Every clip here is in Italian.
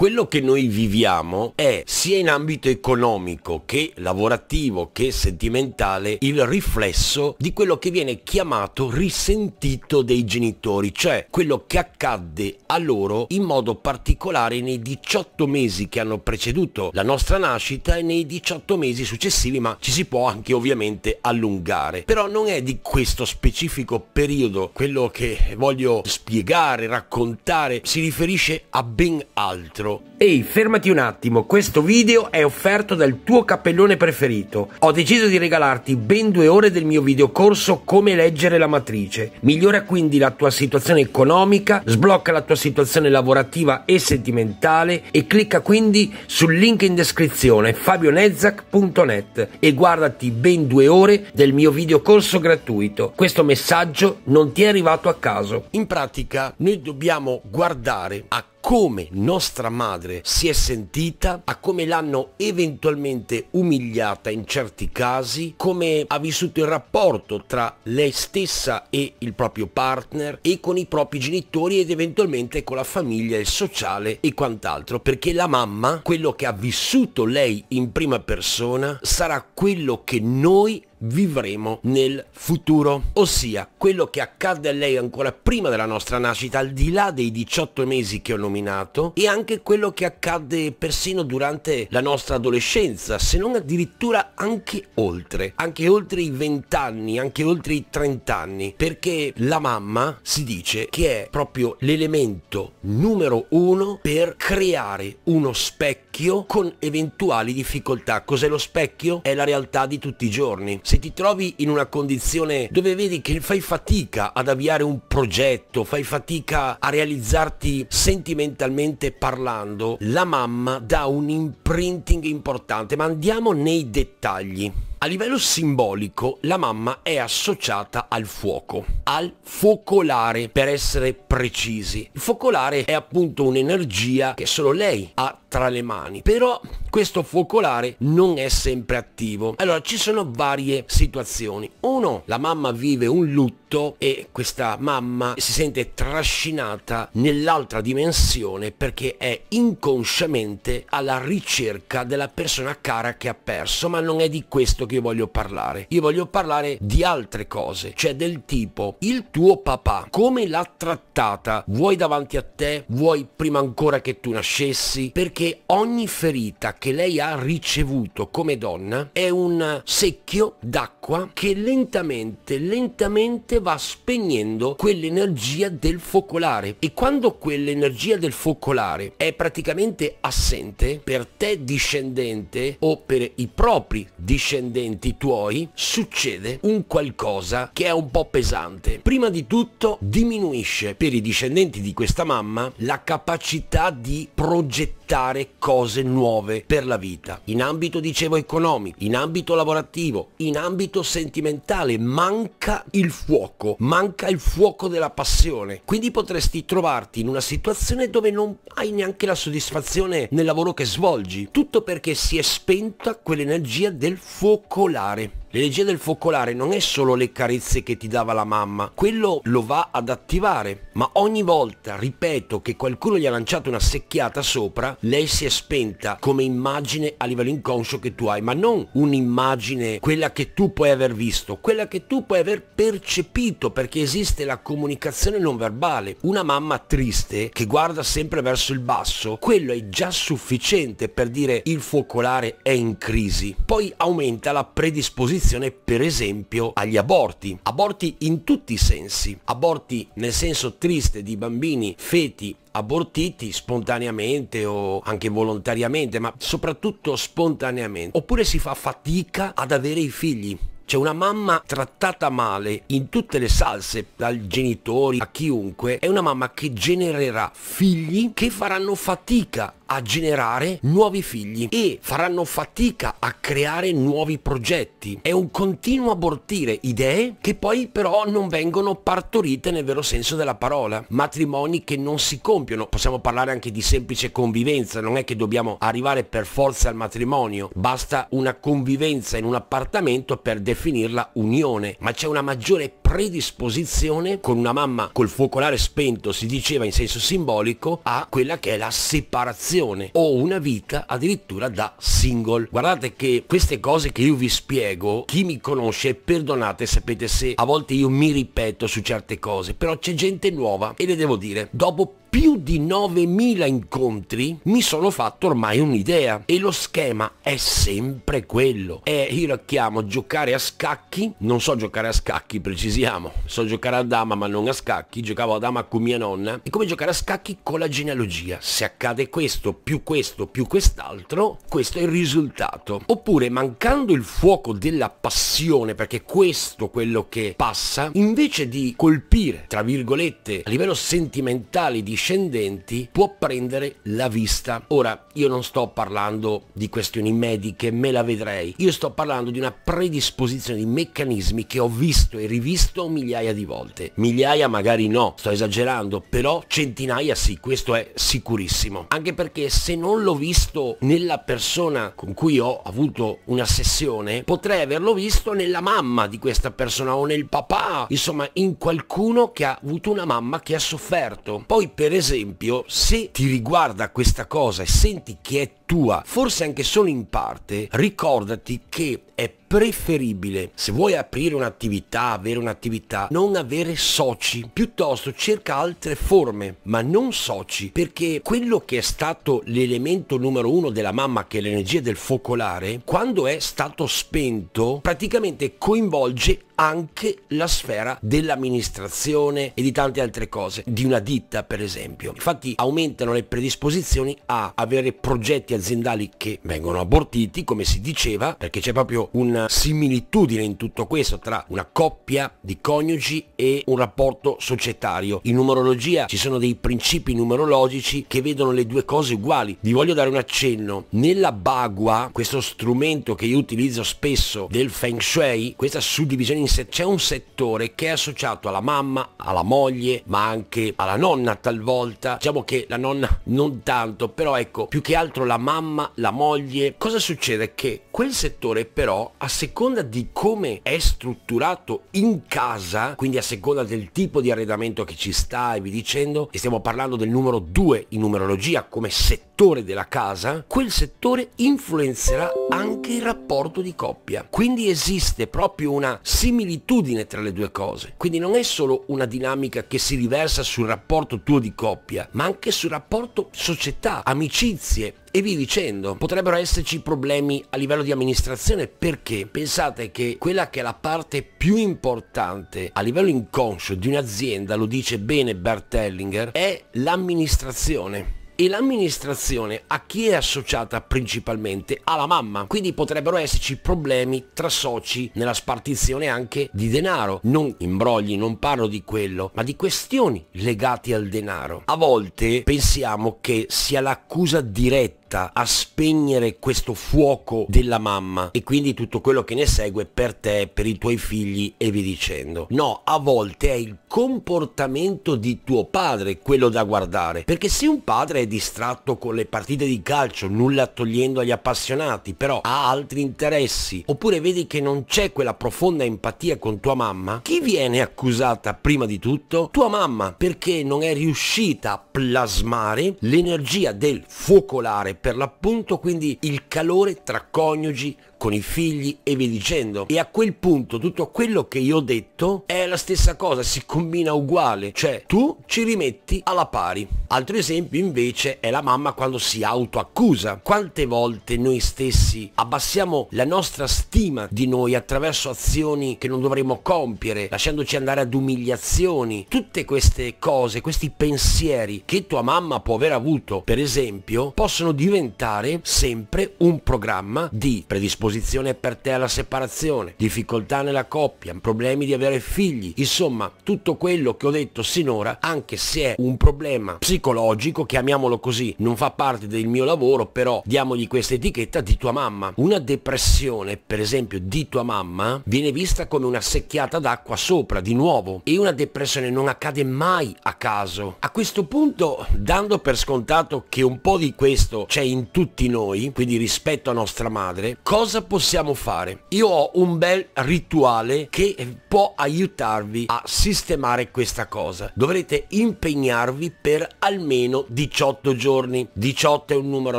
Quello che noi viviamo è sia in ambito economico che lavorativo che sentimentale il riflesso di quello che viene chiamato risentito dei genitori, cioè quello che accadde a loro in modo particolare nei 18 mesi che hanno preceduto la nostra nascita e nei 18 mesi successivi, ma ci si può anche ovviamente allungare. Però non è di questo specifico periodo quello che voglio spiegare, raccontare, si riferisce a ben altro loro. Ehi, fermati un attimo, questo video è offerto dal tuo cappellone preferito. Ho deciso di regalarti ben due ore del mio videocorso Come leggere la matrice. Migliora quindi la tua situazione economica, sblocca la tua situazione lavorativa e sentimentale e clicca quindi sul link in descrizione fabionezzac.net e guardati ben due ore del mio videocorso gratuito. Questo messaggio non ti è arrivato a caso. In pratica noi dobbiamo guardare a come nostra madre si è sentita, a come l'hanno eventualmente umiliata in certi casi, come ha vissuto il rapporto tra lei stessa e il proprio partner e con i propri genitori ed eventualmente con la famiglia, il sociale e quant'altro, perché la mamma, quello che ha vissuto lei in prima persona, sarà quello che noi vivremo nel futuro. Ossia, quello che accadde a lei ancora prima della nostra nascita, al di là dei 18 mesi che ho nominato, e anche quello che accadde persino durante la nostra adolescenza, se non addirittura anche oltre, anche oltre i 20 anni, anche oltre i 30 anni, perché la mamma si dice che è proprio l'elemento numero uno per creare uno specchio specchio con eventuali difficoltà. Cos'è lo specchio? È la realtà di tutti i giorni. Se ti trovi in una condizione dove vedi che fai fatica ad avviare un progetto, fai fatica a realizzarti sentimentalmente parlando, la mamma dà un imprinting importante, ma andiamo nei dettagli. A livello simbolico la mamma è associata al fuoco, al focolare per essere precisi. Il focolare è appunto un'energia che solo lei ha tra le mani, però questo focolare non è sempre attivo. Allora ci sono varie situazioni. Uno, la mamma vive un lutto e questa mamma si sente trascinata nell'altra dimensione perché è inconsciamente alla ricerca della persona cara che ha perso, ma non è di questo che io voglio parlare. Io voglio parlare di altre cose, cioè del tipo il tuo papà, come l'ha trattata, vuoi davanti a te, vuoi prima ancora che tu nascessi, perché ogni ferita che lei ha ricevuto come donna è un secchio d'acqua che lentamente, lentamente va spegnendo quell'energia del focolare. E quando quell'energia del focolare è praticamente assente, per te discendente o per i propri discendenti tuoi, succede un qualcosa che è un po' pesante. Prima di tutto diminuisce per i discendenti di questa mamma la capacità di progettare cose nuove, per la vita, in ambito dicevo economico, in ambito lavorativo, in ambito sentimentale, manca il fuoco, manca il fuoco della passione. Quindi potresti trovarti in una situazione dove non hai neanche la soddisfazione nel lavoro che svolgi, tutto perché si è spenta quell'energia del focolare. L'energia del focolare non è solo le carezze che ti dava la mamma, quello lo va ad attivare, ma ogni volta, ripeto, che qualcuno gli ha lanciato una secchiata sopra, lei si è spenta come immagine a livello inconscio che tu hai, ma non un'immagine, quella che tu puoi aver visto, quella che tu puoi aver percepito, perché esiste la comunicazione non verbale. Una mamma triste che guarda sempre verso il basso, quello è già sufficiente per dire il focolare è in crisi. Poi aumenta la predisposizione opposizione per esempio agli aborti. Aborti in tutti i sensi. Aborti nel senso triste di bambini, feti, abortiti spontaneamente o anche volontariamente, ma soprattutto spontaneamente. Oppure si fa fatica ad avere i figli. C'è una mamma trattata male in tutte le salse, dal genitore a chiunque, è una mamma che genererà figli che faranno fatica a generare nuovi figli e faranno fatica a creare nuovi progetti. È un continuo abortire idee che poi però non vengono partorite nel vero senso della parola. Matrimoni che non si compiono, possiamo parlare anche di semplice convivenza, non è che dobbiamo arrivare per forza al matrimonio, basta una convivenza in un appartamento per definirla unione, ma c'è una maggiore predisposizione con una mamma col focolare spento, si diceva in senso simbolico, a quella che è la separazione o una vita addirittura da single. Guardate che queste cose che io vi spiego, chi mi conosce, perdonate, sapete se a volte io mi ripeto su certe cose, però c'è gente nuova e le devo dire, dopo più di 9.000 incontri mi sono fatto ormai un'idea e lo schema è sempre quello. È io la chiamo giocare a scacchi, non so giocare a scacchi precisiamo, so giocare a dama ma non a scacchi, giocavo a dama con mia nonna, è come giocare a scacchi con la genealogia, se accade questo più questo più quest'altro, questo è il risultato. Oppure mancando il fuoco della passione, perché questo è quello che passa, invece di colpire, tra virgolette, a livello sentimentale di discendenti può prendere la vista. Ora, io non sto parlando di questioni mediche, me la vedrei. Io sto parlando di una predisposizione di meccanismi che ho visto e rivisto migliaia di volte. Migliaia magari no, sto esagerando, però centinaia sì, questo è sicurissimo. Anche perché se non l'ho visto nella persona con cui ho avuto una sessione, potrei averlo visto nella mamma di questa persona o nel papà, insomma in qualcuno che ha avuto una mamma che ha sofferto. Poi per per esempio, se ti riguarda questa cosa e senti che è tua, forse anche solo in parte, ricordati che è preferibile, se vuoi aprire un'attività, avere un'attività, non avere soci, piuttosto cerca altre forme, ma non soci, perché quello che è stato l'elemento numero uno della mamma, che è l'energia del focolare, quando è stato spento, praticamente coinvolge anche la sfera dell'amministrazione e di tante altre cose, di una ditta per esempio. Infatti aumentano le predisposizioni a avere progetti aziendali che vengono abortiti, come si diceva, perché c'è proprio una similitudine in tutto questo tra una coppia di coniugi e un rapporto societario. In numerologia ci sono dei principi numerologici che vedono le due cose uguali. Vi voglio dare un accenno. Nella bagua, questo strumento che io utilizzo spesso del Feng Shui, questa suddivisione in se- c'è un settore che è associato alla mamma, alla moglie, ma anche alla nonna talvolta. Diciamo che la nonna non tanto, però ecco, più che altro la mamma, la moglie. Cosa succede? Che quel settore però, a seconda di come è strutturato in casa, quindi a seconda del tipo di arredamento che ci sta e vi dicendo, e stiamo parlando del numero 2 in numerologia come settore della casa, quel settore influenzerà anche il rapporto di coppia. Quindi esiste proprio una similitudine similitudine tra le due cose. Quindi non è solo una dinamica che si riversa sul rapporto tuo di coppia, ma anche sul rapporto società, amicizie e vi dicendo, potrebbero esserci problemi a livello di amministrazione perché pensate che quella che è la parte più importante a livello inconscio di un'azienda, lo dice bene Bert Hellinger, è l'amministrazione e l'amministrazione a chi è associata principalmente? Alla mamma. Quindi potrebbero esserci problemi tra soci nella spartizione anche di denaro. Non imbrogli, non parlo di quello, ma di questioni legate al denaro. A volte pensiamo che sia l'accusa diretta diretta a spegnere questo fuoco della mamma e quindi tutto quello che ne segue per te, per i tuoi figli e vi dicendo. No, a volte è il comportamento di tuo padre quello da guardare, perché se un padre è distratto con le partite di calcio, nulla togliendo agli appassionati, però ha altri interessi, oppure vedi che non c'è quella profonda empatia con tua mamma, chi viene accusata prima di tutto? Tua mamma, perché non è riuscita a plasmare l'energia del focolare per l'appunto quindi il calore tra coniugi con i figli e via dicendo. E a quel punto tutto quello che io ho detto è la stessa cosa, si combina uguale, cioè tu ci rimetti alla pari. Altro esempio invece è la mamma quando si autoaccusa. Quante volte noi stessi abbassiamo la nostra stima di noi attraverso azioni che non dovremmo compiere, lasciandoci andare ad umiliazioni. Tutte queste cose, questi pensieri che tua mamma può aver avuto, per esempio, possono diventare sempre un programma di predisposizione opposizione per te alla separazione, difficoltà nella coppia, problemi di avere figli, insomma tutto quello che ho detto sinora, anche se è un problema psicologico, chiamiamolo così, non fa parte del mio lavoro, però diamogli questa etichetta di tua mamma. Una depressione, per esempio, di tua mamma viene vista come una secchiata d'acqua sopra, di nuovo, e una depressione non accade mai a caso. A questo punto, dando per scontato che un po' di questo c'è in tutti noi, quindi rispetto a nostra madre, cosa cosa possiamo fare? Io ho un bel rituale che può aiutarvi a sistemare questa cosa. Dovrete impegnarvi per almeno 18 giorni. 18 è un numero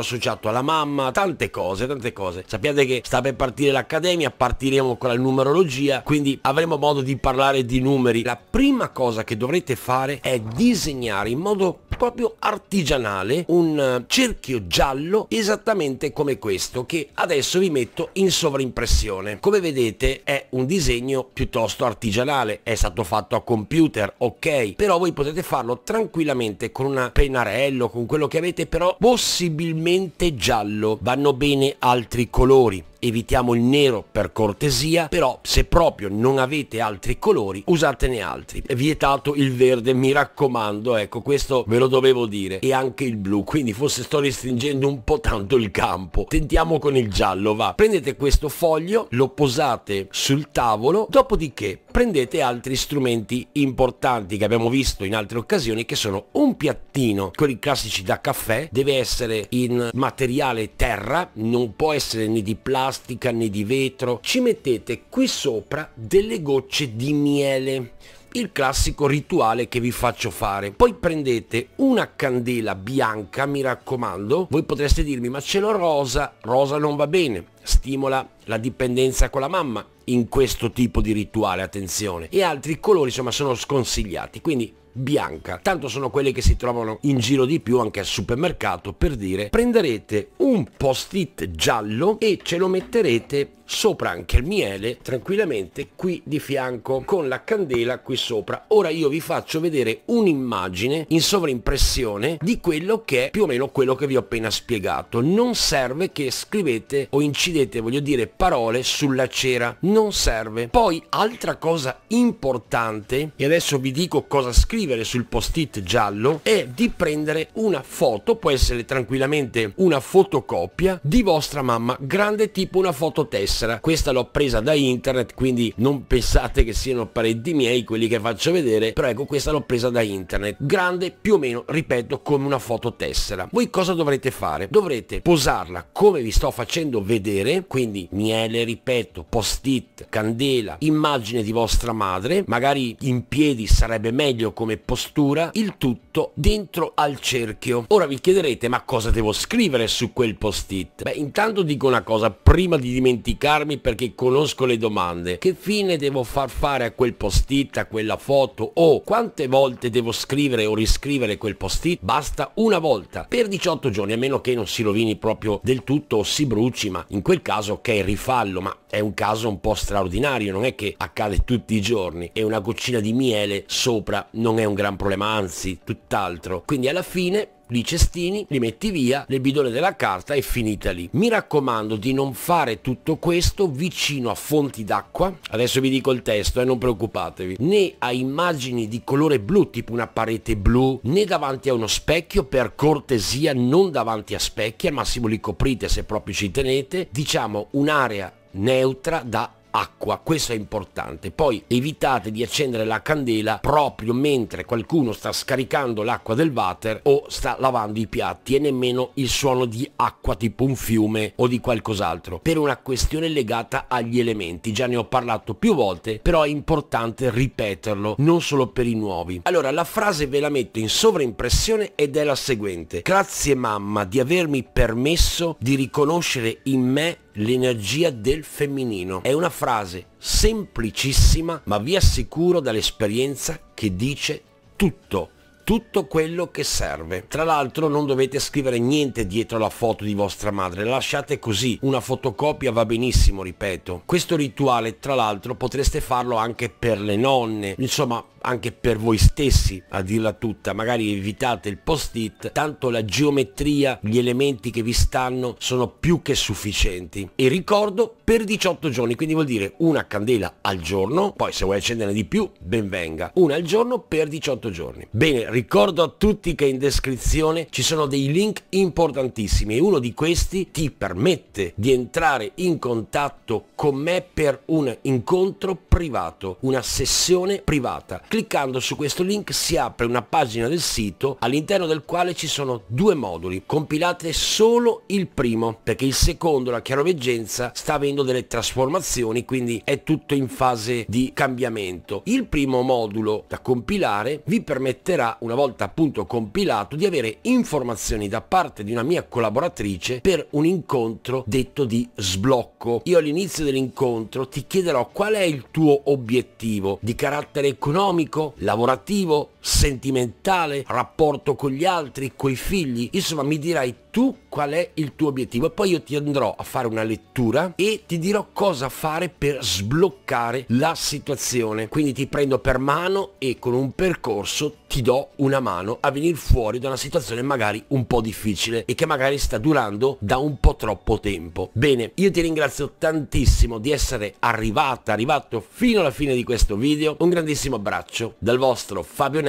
associato alla mamma, tante cose, tante cose. Sappiate che sta per partire l'accademia, partiremo con la numerologia, quindi avremo modo di parlare di numeri. La prima cosa che dovrete fare è disegnare in modo proprio artigianale, un eh, cerchio giallo esattamente come questo che adesso vi metto in sovrimpressione Come vedete è un disegno piuttosto artigianale, è stato fatto a computer, ok, però voi potete farlo tranquillamente con una pennarello, con quello che avete, però possibilmente giallo. Vanno bene altri colori evitiamo il nero per cortesia, però se proprio non avete altri colori usatene altri. È vietato il verde, mi raccomando, ecco questo ve lo dovevo dire, e anche il blu, quindi forse sto restringendo un po' tanto il campo. Tentiamo con il giallo, va. Prendete questo foglio, lo posate sul tavolo, dopodiché prendete altri strumenti importanti che abbiamo visto in altre occasioni che sono un piattino, quelli classici da caffè, deve essere in materiale terra, non può essere né di plastica, plastica né di vetro, ci mettete qui sopra delle gocce di miele il classico rituale che vi faccio fare. Poi prendete una candela bianca, mi raccomando, voi potreste dirmi ma ce l'ho rosa, rosa non va bene, stimola la dipendenza con la mamma in questo tipo di rituale, attenzione, e altri colori insomma sono sconsigliati, quindi bianca. Tanto sono quelle che si trovano in giro di più anche al supermercato per dire prenderete un post-it giallo e ce lo metterete sopra anche il miele tranquillamente qui di fianco con la candela qui sopra ora io vi faccio vedere un'immagine in sovraimpressione di quello che è più o meno quello che vi ho appena spiegato non serve che scrivete o incidete voglio dire parole sulla cera non serve poi altra cosa importante e adesso vi dico cosa scrivere sul post-it giallo è di prendere una foto può essere tranquillamente una fotocopia di vostra mamma grande tipo una fototessa tessera questa l'ho presa da internet quindi non pensate che siano parenti miei quelli che faccio vedere però ecco questa l'ho presa da internet grande più o meno ripeto come una fototessera voi cosa dovrete fare? dovrete posarla come vi sto facendo vedere quindi miele ripeto post it candela immagine di vostra madre magari in piedi sarebbe meglio come postura il tutto dentro al cerchio ora vi chiederete ma cosa devo scrivere su quel post it? beh intanto dico una cosa prima di dimenticare armi perché conosco le domande. Che fine devo far fare a quel post-it, a quella foto o quante volte devo scrivere o riscrivere quel post-it? Basta una volta per 18 giorni, a meno che non si rovini proprio del tutto o si bruci, ma in quel caso ok rifallo, ma è un caso un po' straordinario, non è che accade tutti i giorni e una goccina di miele sopra non è un gran problema, anzi tutt'altro. Quindi alla fine di cestini, li metti via, le bidone della carta e finita lì. Mi raccomando di non fare tutto questo vicino a fonti d'acqua, adesso vi dico il testo e eh, non preoccupatevi, né a immagini di colore blu tipo una parete blu, né davanti a uno specchio, per cortesia non davanti a specchi, al massimo li coprite se proprio ci tenete, diciamo un'area neutra da acqua, questo è importante. Poi evitate di accendere la candela proprio mentre qualcuno sta scaricando l'acqua del water o sta lavando i piatti e nemmeno il suono di acqua tipo un fiume o di qualcos'altro per una questione legata agli elementi. Già ne ho parlato più volte, però è importante ripeterlo, non solo per i nuovi. Allora, la frase ve la metto in sovraimpressione ed è la seguente. Grazie mamma di avermi permesso di riconoscere in me l'energia del femminino. È una frase semplicissima, ma vi assicuro dall'esperienza che dice tutto tutto quello che serve. Tra l'altro non dovete scrivere niente dietro la foto di vostra madre, lasciate così, una fotocopia va benissimo, ripeto. Questo rituale tra l'altro potreste farlo anche per le nonne, insomma anche per voi stessi a dirla tutta, magari evitate il post-it, tanto la geometria, gli elementi che vi stanno sono più che sufficienti. E ricordo per 18 giorni, quindi vuol dire una candela al giorno, poi se vuoi accenderne di più, ben venga, una al giorno per 18 giorni. Bene, Ricordo a tutti che in descrizione ci sono dei link importantissimi e uno di questi ti permette di entrare in contatto con me per un incontro privato, una sessione privata. Cliccando su questo link si apre una pagina del sito all'interno del quale ci sono due moduli, compilate solo il primo perché il secondo, la chiaroveggenza, sta avendo delle trasformazioni quindi è tutto in fase di cambiamento. Il primo modulo da compilare vi permetterà una volta appunto compilato, di avere informazioni da parte di una mia collaboratrice per un incontro detto di sblocco. Io all'inizio dell'incontro ti chiederò qual è il tuo obiettivo di carattere economico, lavorativo, sentimentale, rapporto con gli altri, coi figli, insomma mi dirai tu qual è il tuo obiettivo e poi io ti andrò a fare una lettura e ti dirò cosa fare per sbloccare la situazione. Quindi ti prendo per mano e con un percorso ti do una mano a venire fuori da una situazione magari un po' difficile e che magari sta durando da un po' troppo tempo. Bene, io ti ringrazio tantissimo di essere arrivata, arrivato fino alla fine di questo video. Un grandissimo abbraccio dal vostro Fabio